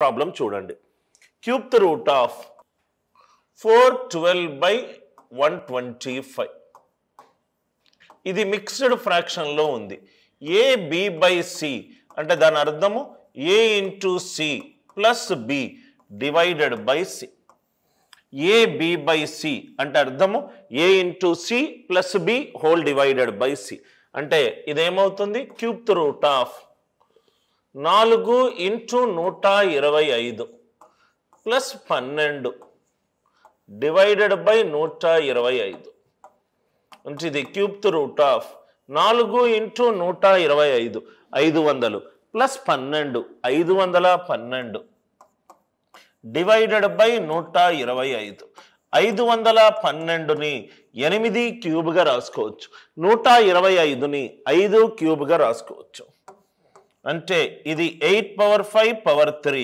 problem చూడండి cube root of four twelve by one twenty five ఇది mixed ఫ్రాక్షన్లో ఉంది ఏ బి బై సి అంటే దాని అర్థము A into C plus B divided by C A B by C అంటే అర్థము A into C plus B whole divided by C అంటే ఇదేమవుతుంది క్యూబ్ రూట్ ఆఫ్ నాలుగు ఇంటూ నూట ఇరవై ఐదు ప్లస్ పన్నెండు డివైడెడ్ బై నూట ఇరవై ఐదు అంటే ఇది క్యూబ్త్ రూట్ ఆఫ్ నాలుగు ఇంటూ నూట ఇరవై ఐదు ఐదు వందలు ప్లస్ పన్నెండు ఐదు వందల పన్నెండు డివైడెడ్ బై నూట ఇరవై ఐదు ఐదు వందల పన్నెండుని ఎనిమిది క్యూబ్గా రాసుకోవచ్చు నూట ఇరవై ఐదుని ఐదు క్యూబ్గా రాసుకోవచ్చు అంటే ఇది eight power five power three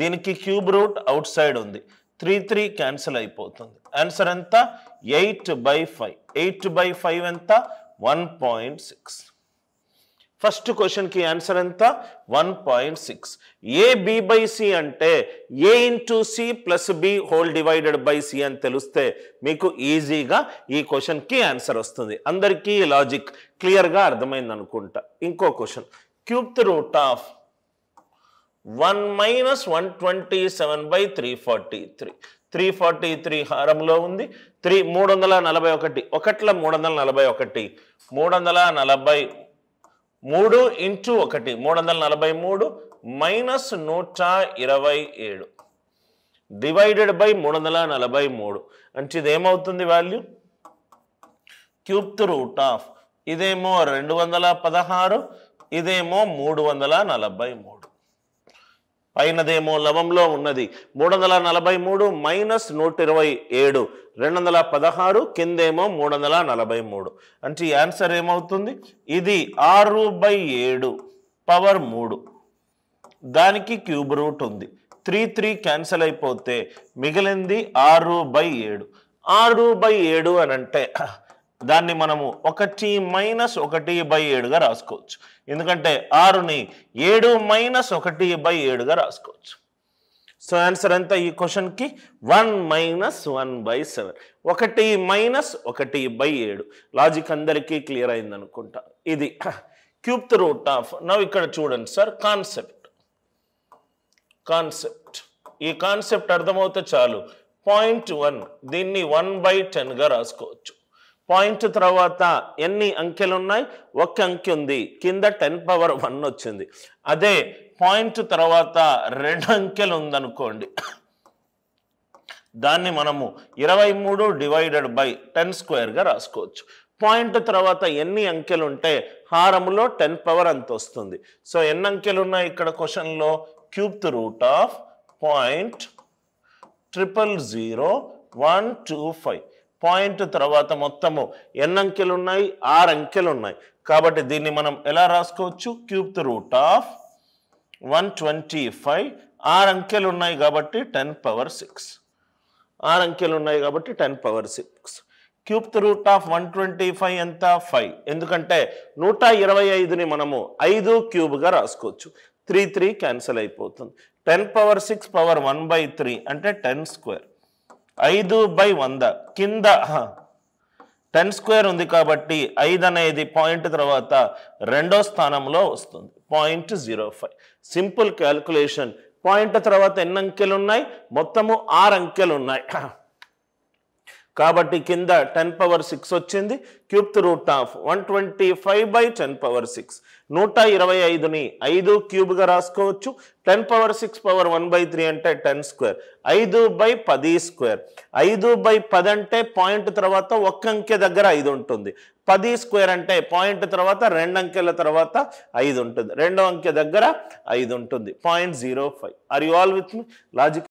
దీనికి క్యూబ్ రూట్ అవుట్ సైడ్ ఉంది త్రీ త్రీ క్యాన్సిల్ అయిపోతుంది ఆన్సర్ ఎంత eight by five eight by five ఎంత వన్ పాయింట్ సిక్స్ ఫస్ట్ క్వశ్చన్కి ఆన్సర్ ఎంత one point six A B by C అంటే A into C plus B whole divided by C అని తెలిస్తే మీకు ఈజీగా ఈ క్వశ్చన్కి ఆన్సర్ వస్తుంది అందరికీ లాజిక్ క్లియర్గా అర్థమైంది అనుకుంటా ఇంకో question one minus one twenty seven by three forty three three forty three హారంలో ఉంది త్రీ మూడు వందల నలభై ఒకటి ఒకట్ల మూడు వందల నలభై ఒకటి మూడు వందల నలభై మూడు ఇంటూ ఒకటి మూడు వందల నలభై మూడు మైనస్ నూట ఇరవై ఏడు డివైడెడ్ బై మూడు వందల నలభై మూడు అంటే ఇదేమవుతుంది వాల్యూ క్యూబ్త్ రూట్ ఆఫ్ ఇదేమో రెండు వందల పదహారు ఇదేమో మూడు వందల నలభై మూడు పైనదేమో లవంలో ఉన్నది మూడు వందల నలభై మూడు మైనస్ నూట ఇరవై ఏడు రెండు వందల పదహారు కిందేమో మూడు వందల నలభై మూడు అంటే ఆన్సర్ ఏమవుతుంది ఇది ఆరు బై ఏడు పవర్ మూడు దానికి క్యూబ్ రూట్ ఉంది త్రీ త్రీ క్యాన్సిల్ అయిపోతే మిగిలింది ఆరు బై ఏడు ఆరు బై ఏడు అని అంటే దాన్ని మనము ఒకటి మైనస్ ఒకటి బై ఏడుగా రాసుకోవచ్చు ఎందుకంటే ఆరుని ఏడు మైనస్ ఒకటి బై ఏడుగా రాసుకోవచ్చు సో ఆన్సర్ ఎంత ఈ క్వశ్చన్కి one minus one by seven ఒకటి మైనస్ ఒకటి బై ఏడు లాజిక్ అందరికీ క్లియర్ అయింది అనుకుంటా ఇది క్యూప్త్ రూట్ ఆఫ్ నవ్వు ఇక్కడ చూడండి సార్ కాన్సెప్ట్ కాన్సెప్ట్ ఈ కాన్సెప్ట్ అర్థమవుతే చాలు పాయింట్ వన్ దీన్ని వన్ బై టెన్గా రాసుకోవచ్చు పాయింట్ తర్వాత ఎన్ని అంకెలు ఉన్నాయి ఒక అంకె ఉంది కింద టెన్ పవర్ వన్ వచ్చింది అదే పాయింట్ తర్వాత రెండు అంకెలు ఉందనుకోండి దాన్ని మనము ఇరవై మూడు డివైడెడ్ బై టెన్ స్క్వేర్గా రాసుకోవచ్చు పాయింట్ తర్వాత ఎన్ని అంకెలు ఉంటే హారములో టెన్ పవర్ అంత వస్తుంది సో ఎన్ని అంకెలు ఉన్నాయి ఇక్కడ క్వశ్చన్లో cube root of point triple zero one two five point తర్వాత మొత్తము ఎన్ని అంకెలు ఉన్నాయి ఆరు అంకెలు ఉన్నాయి కాబట్టి దీన్ని మనం ఎలా రాసుకోవచ్చు cube the root of one twenty five ఆరు అంకెలు ఉన్నాయి కాబట్టి టెన్ పవర్ సిక్స్ ఆరు అంకెలు ఉన్నాయి కాబట్టి ten power six cubeth root of one twenty five ఎంత ఫైవ్ ఎందుకంటే నూట ఇరవై ఐదుని మనము ఐదు క్యూబ్గా రాసుకోవచ్చు త్రీ త్రీ క్యాన్సిల్ అయిపోతుంది ten power six power one by three అంటే టెన్ స్క్వేర్ ఐదు బై వంద కింద టెన్ స్క్వేర్ ఉంది కాబట్టి ఐదు అనేది పాయింట్ తర్వాత రెండో స్థానంలో వస్తుంది point zero five simple calculation point తర్వాత ఎన్ని అంకెలు ఉన్నాయి మొత్తము ఆరు అంకెలు ఉన్నాయి కాబట్టి కింద టెన్ పవర్ సిక్స్ వచ్చింది cubeth root of one twenty five by ten power six నూట ఇరవై ఐదుని ఐదు క్యూబ్గా రాసుకోవచ్చు ten power six power one by three అంటే టెన్ స్క్వేర్ ఐదు బై పది స్క్వేర్ ఐదు బై పది అంటే పాయింట్ తర్వాత ఒక్క అంకె దగ్గర ఐదు ఉంటుంది పది స్క్వేర్ అంటే పాయింట్ తర్వాత రెండు అంకెల తర్వాత ఐదు ఉంటుంది రెండో అంకె దగ్గర ఐదు ఉంటుంది point zero five are you all with me logic